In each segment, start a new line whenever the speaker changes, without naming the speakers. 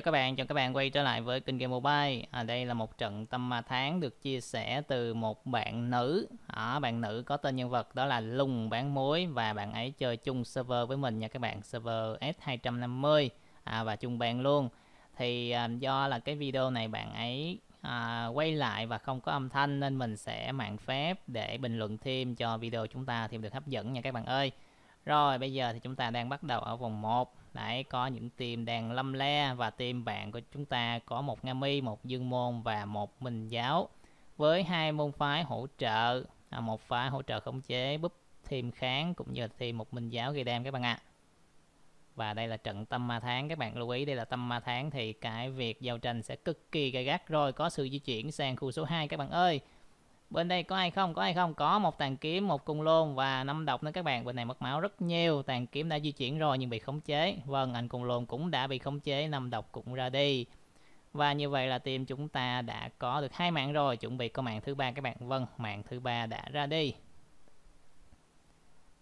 chào các bạn, chào các bạn quay trở lại với kênh Game Mobile à, Đây là một trận tâm ma tháng được chia sẻ từ một bạn nữ à, Bạn nữ có tên nhân vật đó là Lùng Bán Mối Và bạn ấy chơi chung server với mình nha các bạn Server S250 à, và chung bàn luôn Thì à, do là cái video này bạn ấy à, quay lại và không có âm thanh Nên mình sẽ mạng phép để bình luận thêm cho video chúng ta thêm được hấp dẫn nha các bạn ơi Rồi bây giờ thì chúng ta đang bắt đầu ở vòng 1 đấy có những team đang lâm le và team bạn của chúng ta có một nga mi một dương môn và một minh giáo với hai môn phái hỗ trợ à, một phái hỗ trợ khống chế búp thêm kháng cũng như là thêm một minh giáo gây đam các bạn ạ à. và đây là trận tâm ma tháng các bạn lưu ý đây là tâm ma tháng thì cái việc giao tranh sẽ cực kỳ gay gắt rồi có sự di chuyển sang khu số 2 các bạn ơi bên đây có ai không có ai không có một tàn kiếm một cung lôn và năm độc nữa các bạn bên này mất máu rất nhiều tàn kiếm đã di chuyển rồi nhưng bị khống chế vâng anh cung lôn cũng đã bị khống chế năm độc cũng ra đi và như vậy là team chúng ta đã có được hai mạng rồi chuẩn bị có mạng thứ ba các bạn vâng mạng thứ ba đã ra đi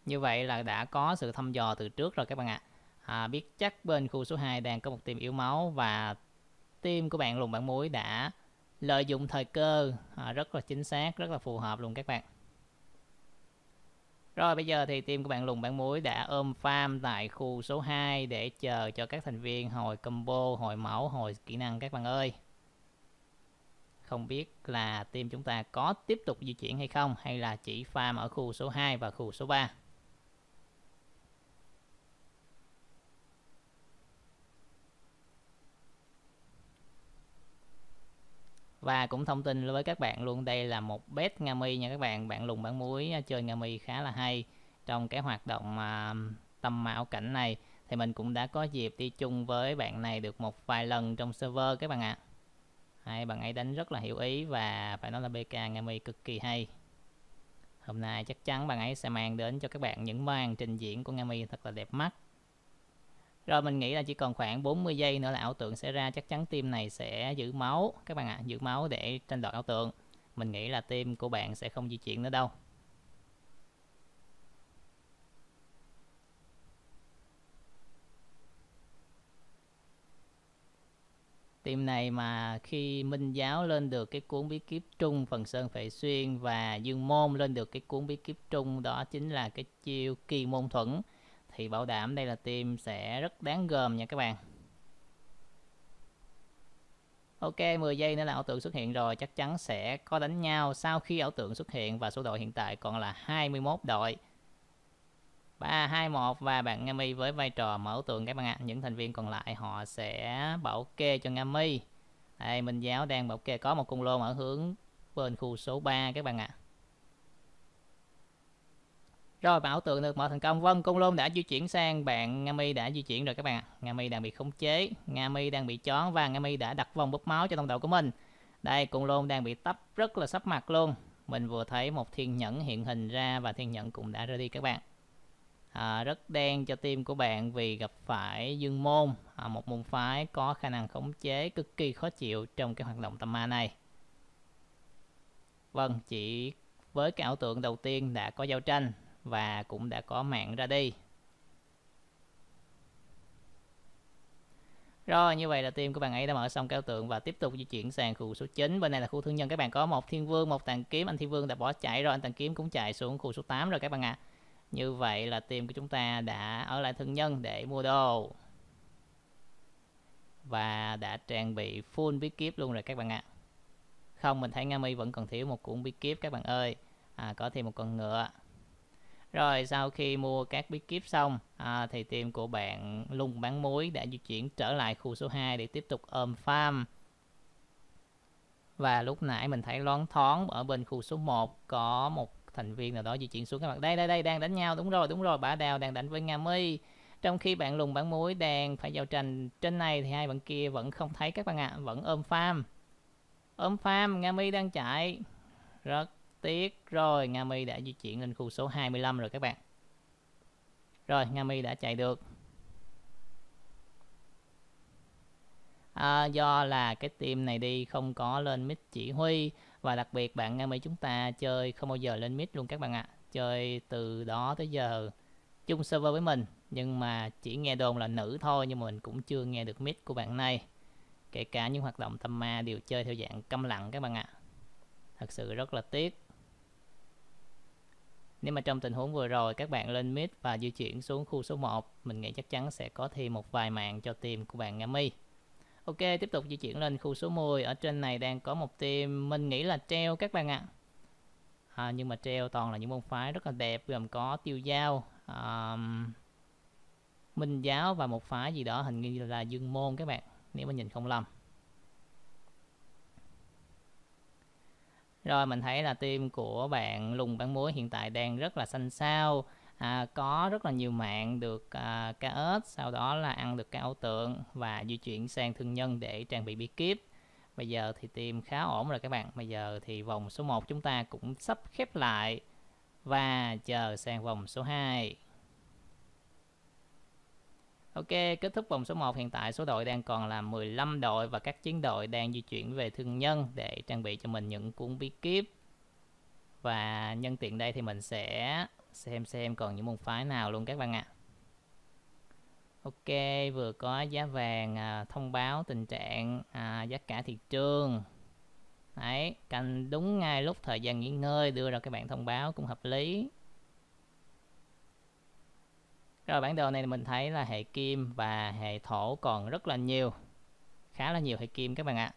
như vậy là đã có sự thăm dò từ trước rồi các bạn ạ à. à, biết chắc bên khu số 2 đang có một team yếu máu và team của bạn lùng bạn muối đã lợi dụng thời cơ à, rất là chính xác rất là phù hợp luôn các bạn rồi bây giờ thì team của bạn lùng bạn muối đã ôm farm tại khu số 2 để chờ cho các thành viên hồi combo, hồi mẫu hồi kỹ năng các bạn ơi. Không biết là team chúng ta có tiếp tục di chuyển hay không hay là chỉ farm ở khu số 2 và khu số 3. và cũng thông tin với các bạn luôn đây là một bet nga mi nha các bạn bạn lùng bán muối chơi nga mi khá là hay trong cái hoạt động à, tầm mạo cảnh này thì mình cũng đã có dịp đi chung với bạn này được một vài lần trong server các bạn ạ à. hay bạn ấy đánh rất là hiểu ý và phải nói là bk nga mi cực kỳ hay hôm nay chắc chắn bạn ấy sẽ mang đến cho các bạn những màn trình diễn của nga mi thật là đẹp mắt rồi mình nghĩ là chỉ còn khoảng 40 giây nữa là ảo tượng sẽ ra chắc chắn tim này sẽ giữ máu các bạn ạ, à, giữ máu để tranh đoạt ảo tượng. Mình nghĩ là tim của bạn sẽ không di chuyển nữa đâu. Tim này mà khi Minh Giáo lên được cái cuốn bí kíp trung phần Sơn Phệ Xuyên và Dương Môn lên được cái cuốn bí kíp trung đó chính là cái chiêu kỳ môn thuẫn thì bảo đảm đây là team sẽ rất đáng gờm nha các bạn Ok 10 giây nữa là ảo tượng xuất hiện rồi chắc chắn sẽ có đánh nhau sau khi ảo tượng xuất hiện và số đội hiện tại còn là 21 đội 3, 2, 1 và bạn Nga Mi với vai trò mở tượng các bạn ạ. À. Những thành viên còn lại họ sẽ bảo kê cho Nga Mi. Đây, Minh Giáo đang bảo kê có một cung lô ở hướng bên khu số 3 các bạn ạ. À. Rồi bảo tượng được mở thành công. Vâng, Côn Lôn đã di chuyển sang bạn Nga Mi đã di chuyển rồi các bạn ạ. Nga Mi đang bị khống chế, Nga Mi đang bị chón và Nga Mi đã đặt vòng bút máu cho đồng đội của mình. Đây, Côn Lôn đang bị tấp rất là sắp mặt luôn. Mình vừa thấy một thiên nhẫn hiện hình ra và thiên nhẫn cũng đã ra đi các bạn. À, rất đen cho team của bạn vì gặp phải Dương Môn, à, một môn phái có khả năng khống chế cực kỳ khó chịu trong cái hoạt động tâm ma này. Vâng, chỉ với cái ảo tượng đầu tiên đã có giao tranh và cũng đã có mạng ra đi Rồi như vậy là team của bạn ấy đã mở xong cao tượng và tiếp tục di chuyển sang khu số 9 Bên này là khu thương nhân các bạn có một thiên vương, một tàng kiếm Anh thiên vương đã bỏ chạy rồi, anh tàng kiếm cũng chạy xuống khu số 8 rồi các bạn ạ à. Như vậy là team của chúng ta đã ở lại thương nhân để mua đồ Và đã trang bị full bí kíp luôn rồi các bạn ạ à. Không, mình thấy Nga Mi vẫn còn thiếu một cuộn bí kíp các bạn ơi à, Có thêm một con ngựa rồi sau khi mua các bí kíp xong à, thì team của bạn lung bán muối đã di chuyển trở lại khu số 2 để tiếp tục ôm farm. Và lúc nãy mình thấy loáng thoáng ở bên khu số 1 có một thành viên nào đó di chuyển xuống các bạn. Đây đây đây đang đánh nhau đúng rồi đúng rồi bả đào đang đánh với Nga Mi. Trong khi bạn lùng bán muối đang phải giao tranh trên này thì hai bạn kia vẫn không thấy các bạn ạ, à, vẫn ôm farm. Ôm farm, Nga Mi đang chạy. Rất Tiếc rồi, Nga Mi đã di chuyển lên khu số 25 rồi các bạn. Rồi, Nga Mi đã chạy được. À, do là cái team này đi không có lên mid chỉ huy và đặc biệt bạn Nga Mi chúng ta chơi không bao giờ lên mid luôn các bạn ạ. À. Chơi từ đó tới giờ chung server với mình nhưng mà chỉ nghe đồn là nữ thôi nhưng mà mình cũng chưa nghe được mid của bạn này. Kể cả những hoạt động tâm ma đều chơi theo dạng câm lặng các bạn ạ. À. Thật sự rất là tiếc. Nếu mà trong tình huống vừa rồi các bạn lên mid và di chuyển xuống khu số 1, mình nghĩ chắc chắn sẽ có thêm một vài mạng cho team của bạn Ngami. Ok, tiếp tục di chuyển lên khu số 10. Ở trên này đang có một team, mình nghĩ là treo các bạn ạ. À. nhưng mà treo toàn là những môn phái rất là đẹp, gồm có tiêu dao, um, minh giáo và một phái gì đó hình như là dương môn các bạn, nếu mà nhìn không lầm. rồi mình thấy là team của bạn lùng bán muối hiện tại đang rất là xanh sao, à, có rất là nhiều mạng được à, cá ớt sau đó là ăn được cá ấu tượng và di chuyển sang thương nhân để trang bị bí kíp bây giờ thì team khá ổn rồi các bạn bây giờ thì vòng số 1 chúng ta cũng sắp khép lại và chờ sang vòng số 2 Ok, kết thúc vòng số 1 hiện tại số đội đang còn là 15 đội và các chiến đội đang di chuyển về thương nhân để trang bị cho mình những cuốn bí kíp. Và nhân tiện đây thì mình sẽ xem xem còn những môn phái nào luôn các bạn ạ. À. Ok, vừa có giá vàng à, thông báo tình trạng à, giá cả thị trường. Đấy, canh đúng ngay lúc thời gian nghỉ ngơi đưa ra các bạn thông báo cũng hợp lý. Rồi bản đồ này mình thấy là hệ kim và hệ thổ còn rất là nhiều. Khá là nhiều hệ kim các bạn ạ.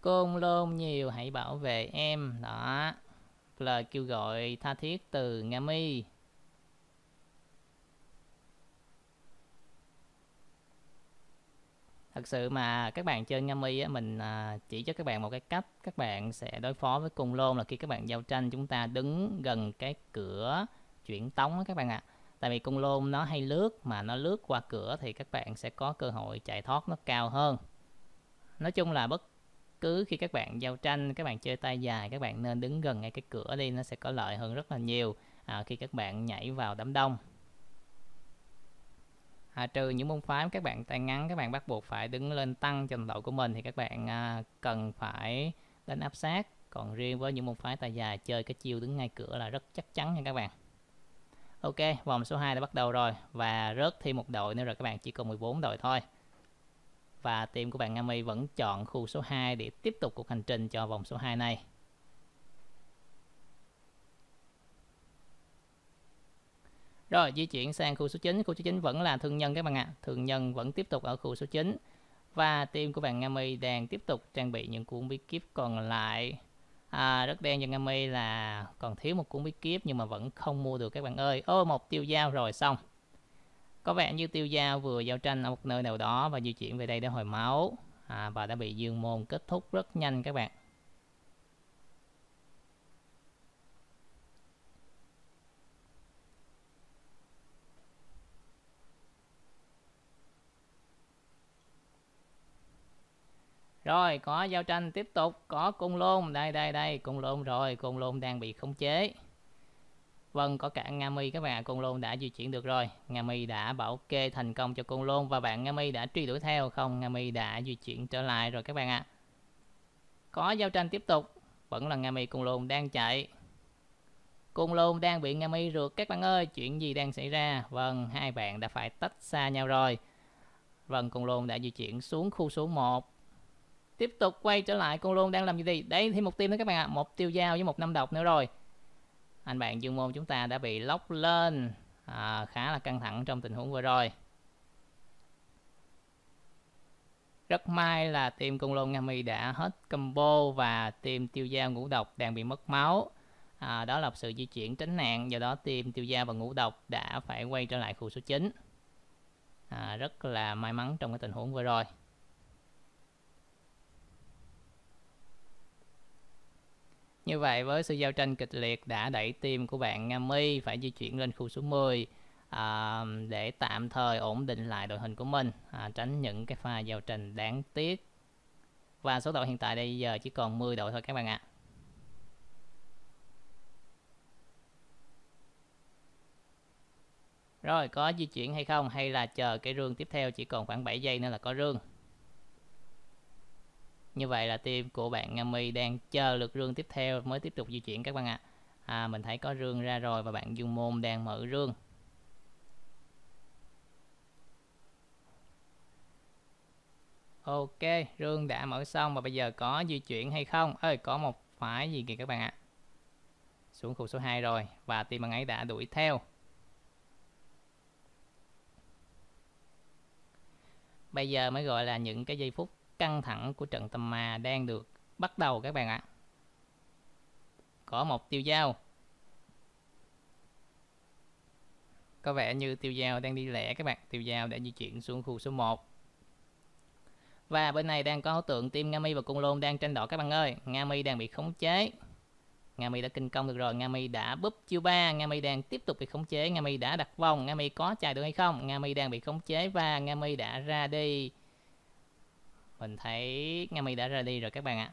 Côn lôn nhiều hãy bảo vệ em. Đó. Lời kêu gọi tha thiết từ Nga Mi. thật sự mà các bạn chơi ngami á mình chỉ cho các bạn một cái cách các bạn sẽ đối phó với cung lôn là khi các bạn giao tranh chúng ta đứng gần cái cửa chuyển tống các bạn ạ à. tại vì cung lôn nó hay lướt mà nó lướt qua cửa thì các bạn sẽ có cơ hội chạy thoát nó cao hơn nói chung là bất cứ khi các bạn giao tranh các bạn chơi tay dài các bạn nên đứng gần ngay cái cửa đi nó sẽ có lợi hơn rất là nhiều à, khi các bạn nhảy vào đám đông à, trừ những môn phái các bạn tay ngắn các bạn bắt buộc phải đứng lên tăng trình độ của mình thì các bạn à, cần phải đánh áp sát còn riêng với những môn phái tay dài chơi cái chiêu đứng ngay cửa là rất chắc chắn nha các bạn Ok, vòng số 2 đã bắt đầu rồi và rớt thêm một đội nữa rồi các bạn chỉ còn 14 đội thôi. Và team của bạn Ngami vẫn chọn khu số 2 để tiếp tục cuộc hành trình cho vòng số 2 này. Rồi di chuyển sang khu số 9, khu số 9 vẫn là thương nhân các bạn ạ. À. Thương nhân vẫn tiếp tục ở khu số 9. Và team của bạn Ngami đang tiếp tục trang bị những cuốn bí kíp còn lại. À, rất đen cho Ngami là còn thiếu một cuốn bí kíp nhưng mà vẫn không mua được các bạn ơi. Ô một tiêu giao rồi xong. Có vẻ như tiêu giao vừa giao tranh ở một nơi nào đó và di chuyển về đây để hồi máu. À, và đã bị dương môn kết thúc rất nhanh các bạn. Rồi có giao tranh tiếp tục Có cung lôn Đây đây đây cung lôn rồi Cung lôn đang bị khống chế Vâng có cả Nga my các bạn ạ Cung lôn đã di chuyển được rồi Nga my đã bảo kê thành công cho cung lôn Và bạn Nga my đã truy đuổi theo không Nga my đã di chuyển trở lại rồi các bạn ạ Có giao tranh tiếp tục Vẫn là Nga my cung lôn đang chạy Cung lôn đang bị Nga my rượt các bạn ơi Chuyện gì đang xảy ra Vâng hai bạn đã phải tách xa nhau rồi Vâng cung lôn đã di chuyển xuống khu số 1 tiếp tục quay trở lại con rôn đang làm gì đi đấy thêm một team nữa các bạn ạ à. một tiêu giao với một năm độc nữa rồi anh bạn dương môn chúng ta đã bị lóc lên à, khá là căng thẳng trong tình huống vừa rồi rất may là team cung lôn ngami đã hết combo và team tiêu giao ngũ độc đang bị mất máu à, đó là sự di chuyển tránh nạn do đó team tiêu giao và ngũ độc đã phải quay trở lại khu số 9 à, rất là may mắn trong cái tình huống vừa rồi Như vậy với sự giao tranh kịch liệt đã đẩy tim của bạn Nga My phải di chuyển lên khu số 10 à, để tạm thời ổn định lại đội hình của mình, à, tránh những cái pha giao tranh đáng tiếc. Và số đội hiện tại đây giờ chỉ còn 10 đội thôi các bạn ạ. À. Rồi có di chuyển hay không hay là chờ cái rương tiếp theo chỉ còn khoảng 7 giây nữa là có rương như vậy là team của bạn Nga à, Mi đang chờ lượt rương tiếp theo mới tiếp tục di chuyển các bạn ạ à. à, mình thấy có rương ra rồi và bạn Dương Môn đang mở rương Ok, rương đã mở xong và bây giờ có di chuyển hay không? ơi có một phải gì kìa các bạn ạ. À. Xuống khu số 2 rồi và team bạn ấy đã đuổi theo. Bây giờ mới gọi là những cái giây phút căng thẳng của trận tâm ma đang được bắt đầu các bạn ạ. Có một tiêu dao. Có vẻ như tiêu dao đang đi lẻ các bạn. Tiêu dao đã di chuyển xuống khu số 1. Và bên này đang có tượng tim Ngami và cung Lôn đang tranh đỏ các bạn ơi. Ngami đang bị khống chế. Ngami đã kinh công được rồi. Ngami đã búp chiêu ba. Ngami đang tiếp tục bị khống chế. Ngami đã đặt vòng. Ngami có chạy được hay không? Ngami đang bị khống chế và Ngami đã ra đi mình thấy Nga Mi đã ra đi rồi các bạn ạ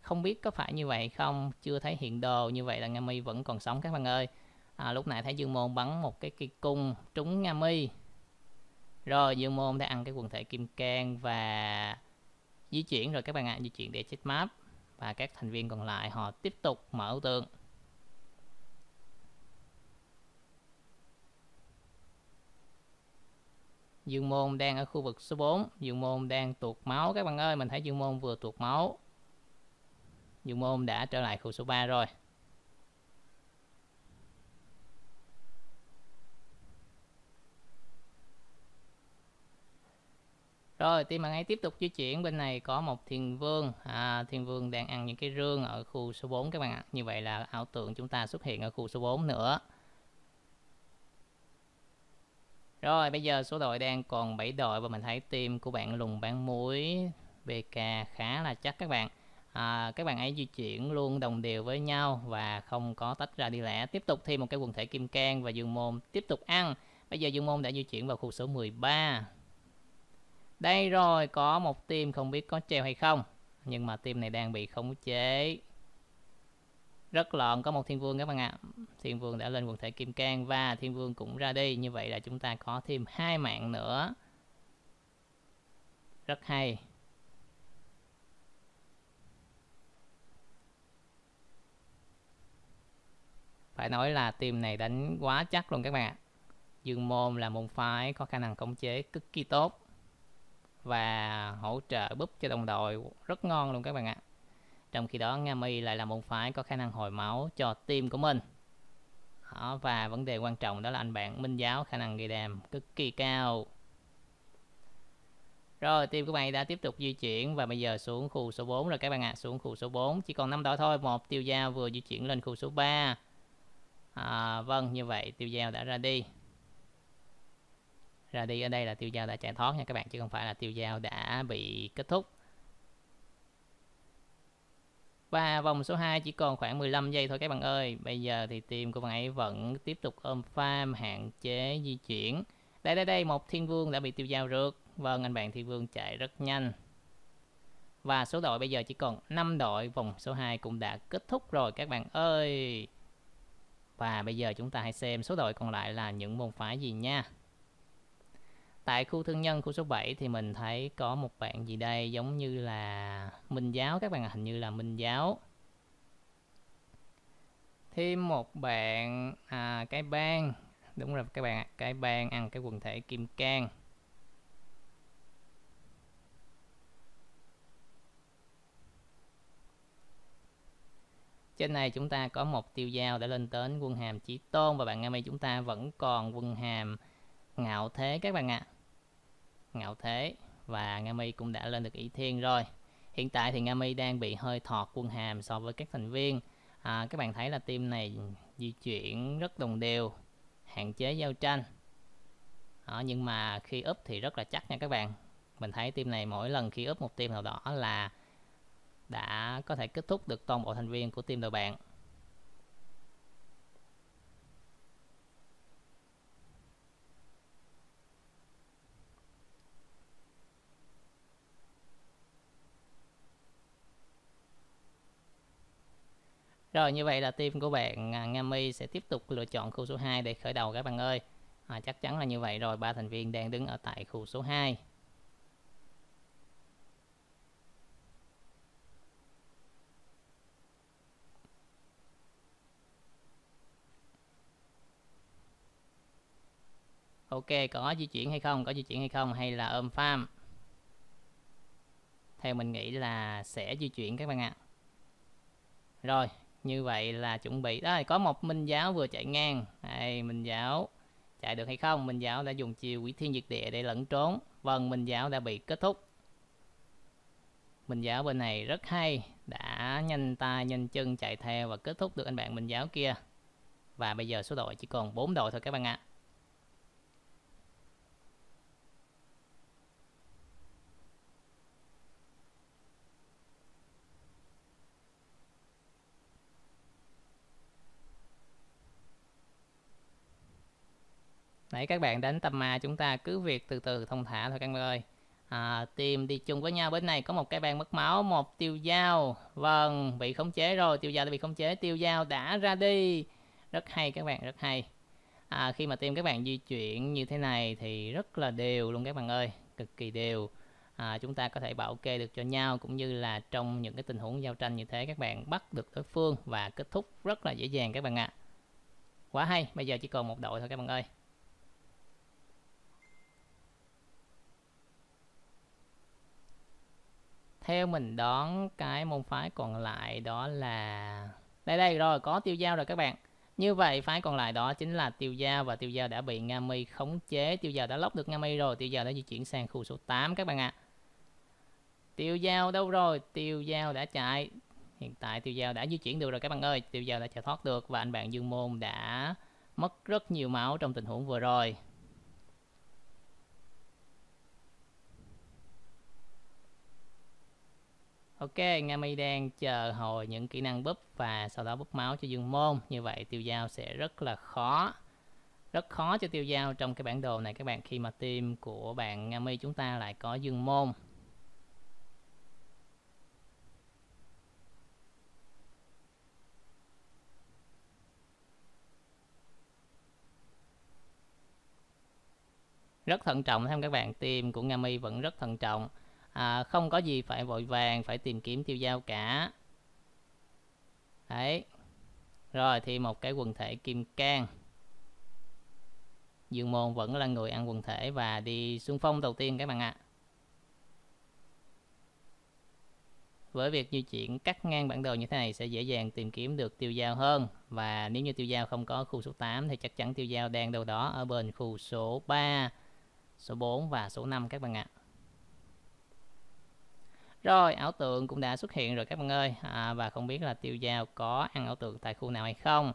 không biết có phải như vậy không chưa thấy hiện đồ như vậy là Nga Mi vẫn còn sống các bạn ơi à, lúc nãy thấy Dương Môn bắn một cái cây cung trúng Nga Mi rồi Dương Môn đã ăn cái quần thể kim can và di chuyển rồi các bạn ạ di chuyển để chết map và các thành viên còn lại họ tiếp tục mở tượng dương môn đang ở khu vực số 4 dương môn đang tuột máu các bạn ơi mình thấy dương môn vừa tuột máu dương môn đã trở lại khu số 3 rồi Rồi, team bạn ấy tiếp tục di chuyển. Bên này có một thiên vương. À, thiên vương đang ăn những cái rương ở khu số 4 các bạn ạ. Như vậy là ảo tượng chúng ta xuất hiện ở khu số 4 nữa. Rồi bây giờ số đội đang còn 7 đội và mình thấy team của bạn lùng bán muối BK khá là chắc các bạn. À, các bạn ấy di chuyển luôn đồng đều với nhau và không có tách ra đi lẻ. Tiếp tục thêm một cái quần thể kim can và dương môn tiếp tục ăn. Bây giờ dương môn đã di chuyển vào khu số 13. Đây rồi, có một team không biết có treo hay không. Nhưng mà team này đang bị khống chế rất lợn có một thiên vương các bạn ạ thiên vương đã lên quần thể kim cang và thiên vương cũng ra đi như vậy là chúng ta có thêm hai mạng nữa rất hay phải nói là team này đánh quá chắc luôn các bạn ạ dương môn là môn phái có khả năng khống chế cực kỳ tốt và hỗ trợ búp cho đồng đội rất ngon luôn các bạn ạ à. Trong khi đó Nga Mi lại là một phái có khả năng hồi máu cho tim của mình. Đó, và vấn đề quan trọng đó là anh bạn Minh Giáo khả năng gây đam cực kỳ cao. Rồi team của bạn đã tiếp tục di chuyển và bây giờ xuống khu số 4 rồi các bạn ạ, à, xuống khu số 4 chỉ còn năm đỏ thôi, một tiêu dao vừa di chuyển lên khu số 3. À, vâng, như vậy tiêu dao đã ra đi. Ra đi ở đây là tiêu dao đã chạy thoát nha các bạn chứ không phải là tiêu dao đã bị kết thúc. Và vòng số 2 chỉ còn khoảng 15 giây thôi các bạn ơi. Bây giờ thì team của bạn ấy vẫn tiếp tục ôm farm, hạn chế di chuyển. Đây đây đây, một thiên vương đã bị tiêu dao rượt. Vâng, anh bạn thiên vương chạy rất nhanh. Và số đội bây giờ chỉ còn 5 đội, vòng số 2 cũng đã kết thúc rồi các bạn ơi. Và bây giờ chúng ta hãy xem số đội còn lại là những môn phái gì nha tại khu thương nhân khu số 7 thì mình thấy có một bạn gì đây giống như là Minh Giáo các bạn hình như là Minh Giáo thêm một bạn à, cái bang đúng rồi các bạn ạ cái bang ăn cái quần thể kim cang trên này chúng ta có một tiêu giao đã lên đến quân hàm chỉ tôn và bạn em ơi chúng ta vẫn còn quân hàm ngạo thế các bạn ạ à ngạo thế và Nga My cũng đã lên được ỷ thiên rồi. Hiện tại thì Nga My đang bị hơi thọt quân hàm so với các thành viên. À, các bạn thấy là team này di chuyển rất đồng đều, hạn chế giao tranh. À, nhưng mà khi up thì rất là chắc nha các bạn. Mình thấy team này mỗi lần khi up một team nào đó là đã có thể kết thúc được toàn bộ thành viên của team đầu bạn. Rồi như vậy là team của bạn à, Ngami sẽ tiếp tục lựa chọn khu số 2 để khởi đầu các bạn ơi. À, chắc chắn là như vậy rồi, ba thành viên đang đứng ở tại khu số 2. Ok, có di chuyển hay không? Có di chuyển hay không? Hay là ôm farm? Theo mình nghĩ là sẽ di chuyển các bạn ạ. Rồi, như vậy là chuẩn bị đây có một minh giáo vừa chạy ngang đây minh giáo chạy được hay không minh giáo đã dùng chiều quỷ thiên diệt địa để lẩn trốn vâng minh giáo đã bị kết thúc minh giáo bên này rất hay đã nhanh tay nhanh chân chạy theo và kết thúc được anh bạn minh giáo kia và bây giờ số đội chỉ còn 4 đội thôi các bạn ạ à. Nãy các bạn đánh tâm ma chúng ta cứ việc từ từ thông thả thôi các bạn ơi. À, tìm đi chung với nhau bên này có một cái bàn mất máu một tiêu dao vâng bị khống chế rồi tiêu dao đã bị khống chế tiêu dao đã ra đi rất hay các bạn rất hay à, khi mà team các bạn di chuyển như thế này thì rất là đều luôn các bạn ơi cực kỳ đều à, chúng ta có thể bảo kê được cho nhau cũng như là trong những cái tình huống giao tranh như thế các bạn bắt được đối phương và kết thúc rất là dễ dàng các bạn ạ à. quá hay bây giờ chỉ còn một đội thôi các bạn ơi theo mình đoán cái môn phái còn lại đó là đây đây rồi có tiêu giao rồi các bạn như vậy phái còn lại đó chính là tiêu giao và tiêu giao đã bị Nga Mi khống chế, tiêu giao đã lóc được Nga Mi rồi, tiêu giao đã di chuyển sang khu số 8 các bạn ạ. À. Tiêu giao đâu rồi? Tiêu giao đã chạy. Hiện tại tiêu giao đã di chuyển được rồi các bạn ơi, tiêu giao đã chạy thoát được và anh bạn Dương Môn đã mất rất nhiều máu trong tình huống vừa rồi. Ok, Nga Mi đang chờ hồi những kỹ năng búp và sau đó búp máu cho Dương Môn. Như vậy tiêu giao sẽ rất là khó. Rất khó cho tiêu giao trong cái bản đồ này các bạn khi mà team của bạn Nga Mi chúng ta lại có Dương Môn. Rất thận trọng thêm các bạn, team của Nga Mi vẫn rất thận trọng à, không có gì phải vội vàng phải tìm kiếm tiêu dao cả đấy rồi thì một cái quần thể kim cang dương môn vẫn là người ăn quần thể và đi xung phong đầu tiên các bạn ạ à. với việc di chuyển cắt ngang bản đồ như thế này sẽ dễ dàng tìm kiếm được tiêu dao hơn và nếu như tiêu dao không có khu số 8 thì chắc chắn tiêu dao đang đâu đó ở bên khu số 3 số 4 và số 5 các bạn ạ à. Rồi, ảo tượng cũng đã xuất hiện rồi các bạn ơi. À, và không biết là tiêu dao có ăn ảo tượng tại khu nào hay không.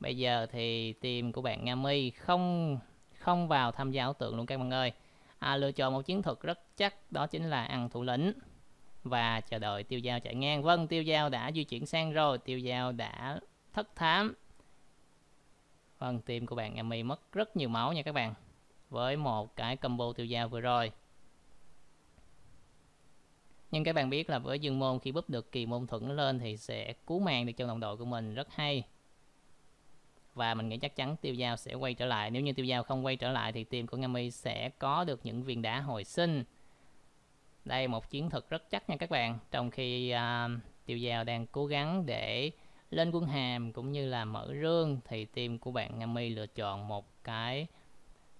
Bây giờ thì team của bạn Nga My không không vào tham gia ảo tượng luôn các bạn ơi. À, lựa chọn một chiến thuật rất chắc đó chính là ăn thủ lĩnh và chờ đợi tiêu dao chạy ngang. Vâng, tiêu dao đã di chuyển sang rồi, tiêu dao đã thất thám. Vâng, team của bạn Nga My mất rất nhiều máu nha các bạn. Với một cái combo tiêu dao vừa rồi nhưng các bạn biết là với dương môn khi búp được kỳ môn thuận lên thì sẽ cứu mạng được cho đồng đội của mình rất hay và mình nghĩ chắc chắn tiêu dao sẽ quay trở lại nếu như tiêu dao không quay trở lại thì team của ngami sẽ có được những viên đá hồi sinh đây một chiến thuật rất chắc nha các bạn trong khi uh, tiêu dao đang cố gắng để lên quân hàm cũng như là mở rương thì team của bạn ngami lựa chọn một cái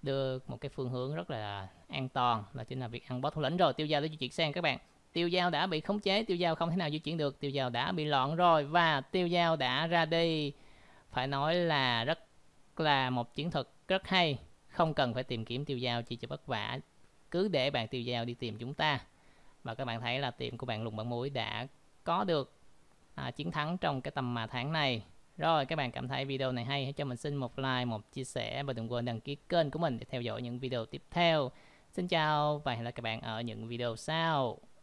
đưa một cái phương hướng rất là an toàn là chính là việc ăn bó thủ lĩnh rồi tiêu dao đã di chuyển sang các bạn tiêu dao đã bị khống chế tiêu dao không thể nào di chuyển được tiêu dao đã bị loạn rồi và tiêu dao đã ra đi phải nói là rất là một chiến thuật rất hay không cần phải tìm kiếm tiêu dao chỉ cho vất vả cứ để bạn tiêu dao đi tìm chúng ta và các bạn thấy là tiệm của bạn lùng bạn muối đã có được à, chiến thắng trong cái tầm mà tháng này rồi các bạn cảm thấy video này hay hãy cho mình xin một like một chia sẻ và đừng quên đăng ký kênh của mình để theo dõi những video tiếp theo xin chào và hẹn gặp lại các bạn ở những video sau